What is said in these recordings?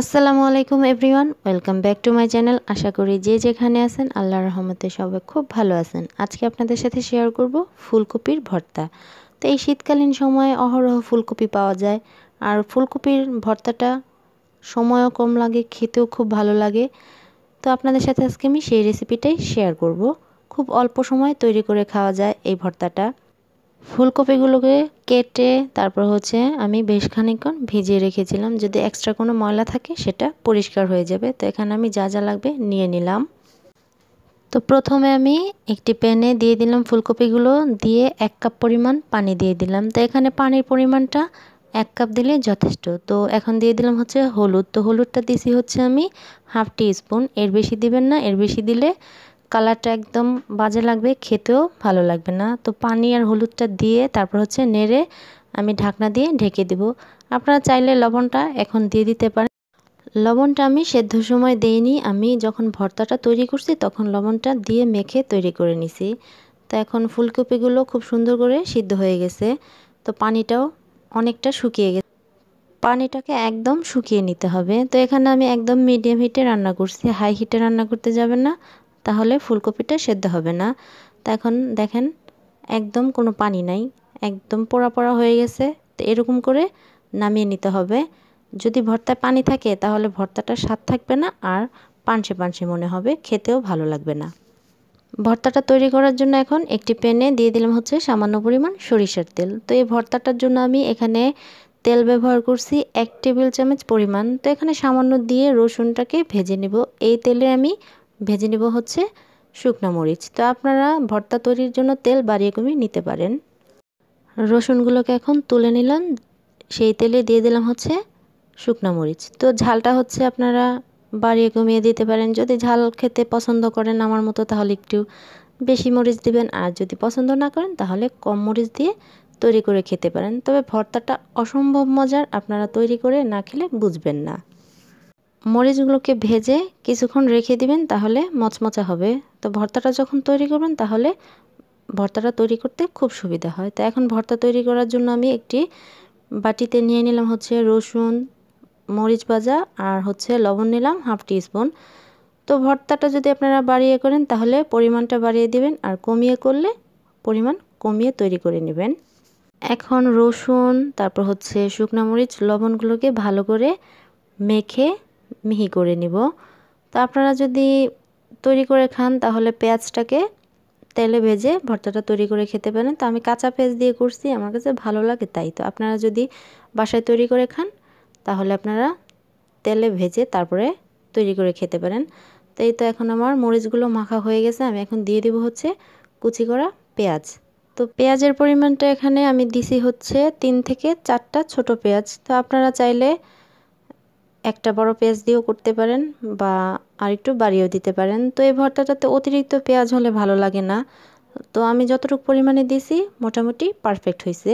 আসসালামু আলাইকুম everyone welcome back to my channel আশা করি যে যেখানে আছেন আল্লাহ রহমতে সবাই খুব ভালো আছেন আজকে আপনাদের সাথে শেয়ার করব ফুলকপির ভর্তা তো এই শীতকালীন সময়ে অহরহ ফুলকপি পাওয়া যায় আর ফুলকপির ভর্তাটা সময়ও কম লাগে খেতেও খুব ভালো লাগে তো আপনাদের সাথে আজকে আমি সেই রেসিপিটাই শেয়ার করব খুব অল্প সময় তৈরি করে খাওয়া যায় এই ভর্তাটা ফুলকপিগুলোকে কেটে তারপর হচ্ছে আমি বেশ খানিকক্ষণ ভিজিয়ে রেখেছিলাম যদি এক্সট্রা কোনো ময়লা থাকে সেটা পরিষ্কার হয়ে যাবে তো এখানে আমি যা যা লাগবে নিয়ে নিলাম তো প্রথমে আমি একটি প্যানে দিয়ে দিলাম ফুলকপিগুলো দিয়ে এক কাপ পরিমাণ পানি দিয়ে দিলাম তো এখানে পানির পরিমাণটা এক কাপ দিলে যথেষ্ট তো এখন দিয়ে দিলাম হচ্ছে হলুদ তো হলুদটা দিছি হচ্ছে আমি হাফ টি স্পুন এর বেশি দিবেন না এর বেশি দিলে কালারটা একদম বাজে লাগবে খেতেও ভালো লাগবে না তো পানি আর হলুদটা দিয়ে তারপর হচ্ছে নেড়ে আমি ঢাকনা দিয়ে ঢেকে দেব আপনারা চাইলে লবণটা এখন দিয়ে দিতে পারেন লবণটা আমি সেদ্ধ সময় দেইনি আমি যখন ভর্তাটা তৈরি করছি তখন লবণটা দিয়ে মেখে তৈরি করে নিছি তো এখন ফুলকপিগুলো খুব সুন্দর করে সিদ্ধ হয়ে গেছে তো পানিটাও অনেকটা শুকিয়ে গেছে পানিটাকে একদম শুকিয়ে নিতে হবে তো এখানে আমি একদম মিডিয়াম হিটে রান্না করছি হাই হিটে রান্না করতে যাবেন না তাহলে ফুলকপিটা সেদ্ধ হবে না তা এখন দেখেন একদম কোনো পানি নাই একদম পোড়া পোড়া হয়ে গেছে তো এরকম করে নামিয়ে নিতে হবে যদি ভর্তায় পানি থাকে তাহলে ভর্তাটা স্বাদ থাকবে না আর পানসে পানসে মনে হবে খেতেও ভালো লাগবে না ভর্তাটা তৈরি করার জন্য এখন একটি প্যানে দিয়ে দিলাম হচ্ছে সামান্য পরিমাণ সরিষার তেল তো এই ভর্তাটার জন্য আমি এখানে তেল ব্যবহার করছি এক টেবিল চামচ পরিমাণ তো এখানে সামান্য দিয়ে রসুনটাকে ভেজে নেব এই তেলে আমি ভেজে নেব হচ্ছে শুকনা মরিচ তো আপনারা ভর্তা তৈরির জন্য তেল বাড়িয়ে কমিয়ে নিতে পারেন রসুনগুলোকে এখন তুলে নিলাম সেই তেলে দিয়ে দিলাম হচ্ছে শুকনা মরিচ তো ঝালটা হচ্ছে আপনারা বাড়িয়ে কমিয়ে দিতে পারেন যদি ঝাল খেতে পছন্দ করেন আমার মতো তাহলে একটু বেশি মরিচ দিবেন আর যদি পছন্দ না করেন তাহলে কম মরিচ দিয়ে তৈরি করে খেতে পারেন তবে ভর্তাটা অসম্ভব মজার আপনারা তৈরি করে না খেলে বুঝবেন না মরিচগুলোকে ভেজে কিছুক্ষণ রেখে দিবেন তাহলে মচমচা হবে তো ভর্তাটা যখন তৈরি করবেন তাহলে ভর্তাটা তৈরি করতে খুব সুবিধা হয় তো এখন ভর্তা তৈরি করার জন্য আমি একটি বাটিতে নিয়ে নিলাম হচ্ছে রসুন মরিচ ভাজা আর হচ্ছে লবণ নিলাম হাফ স্পুন তো ভর্তাটা যদি আপনারা বাড়িয়ে করেন তাহলে পরিমাণটা বাড়িয়ে দিবেন আর কমিয়ে করলে পরিমাণ কমিয়ে তৈরি করে নেবেন এখন রসুন তারপর হচ্ছে শুকনো মরিচ লবণগুলোকে ভালো করে মেখে মিহি করে নিব তো আপনারা যদি তৈরি করে খান তাহলে পেঁয়াজটাকে তেলে ভেজে ভর্তাটা তৈরি করে খেতে পারেন তো আমি কাঁচা পেঁয়াজ দিয়ে করছি আমার কাছে ভালো লাগে তাই তো আপনারা যদি বাসায় তৈরি করে খান তাহলে আপনারা তেলে ভেজে তারপরে তৈরি করে খেতে পারেন তো এই তো এখন আমার মরিচগুলো মাখা হয়ে গেছে আমি এখন দিয়ে দিব হচ্ছে কুচি করা পেঁয়াজ তো পেঁয়াজের পরিমাণটা এখানে আমি দিছি হচ্ছে তিন থেকে চারটা ছোট পেঁয়াজ তো আপনারা চাইলে একটা বড় পেঁয়াজ দিয়েও করতে পারেন বা আরেকটু বাড়িয়েও দিতে পারেন তো এই ভর্তাটাতে অতিরিক্ত পেঁয়াজ হলে ভালো লাগে না তো আমি যতটুকু পরিমাণে দিয়েছি মোটামুটি পারফেক্ট হয়েছে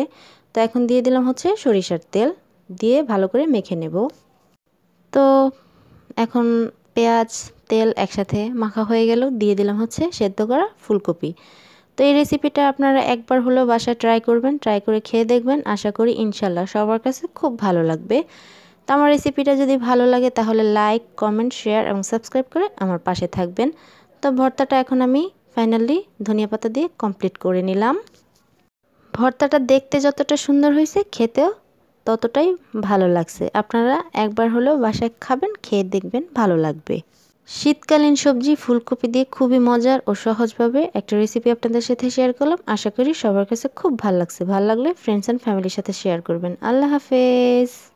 তো এখন দিয়ে দিলাম হচ্ছে সরিষার তেল দিয়ে ভালো করে মেখে নেব তো এখন পেঁয়াজ তেল একসাথে মাখা হয়ে গেল দিয়ে দিলাম হচ্ছে সেদ্ধ করা ফুলকপি তো এই রেসিপিটা আপনারা একবার হলেও বাসায় ট্রাই করবেন ট্রাই করে খেয়ে দেখবেন আশা করি ইনশাল্লাহ সবার কাছে খুব ভালো লাগবে তো আমার রেসিপিটা যদি ভালো লাগে তাহলে লাইক কমেন্ট শেয়ার এবং সাবস্ক্রাইব করে আমার পাশে থাকবেন তো ভর্তাটা এখন আমি ফাইনালি ধনিয়া পাতা দিয়ে কমপ্লিট করে নিলাম ভর্তাটা দেখতে যতটা সুন্দর হয়েছে খেতেও ততটাই ভালো লাগছে আপনারা একবার হলেও বাসায় খাবেন খেয়ে দেখবেন ভালো লাগবে শীতকালীন সবজি ফুলকপি দিয়ে খুবই মজার ও সহজভাবে একটা রেসিপি আপনাদের সাথে শেয়ার করলাম আশা করি সবার কাছে খুব ভালো লাগছে ভালো লাগলে ফ্রেন্ডস অ্যান্ড ফ্যামিলির সাথে শেয়ার করবেন আল্লাহ হাফেজ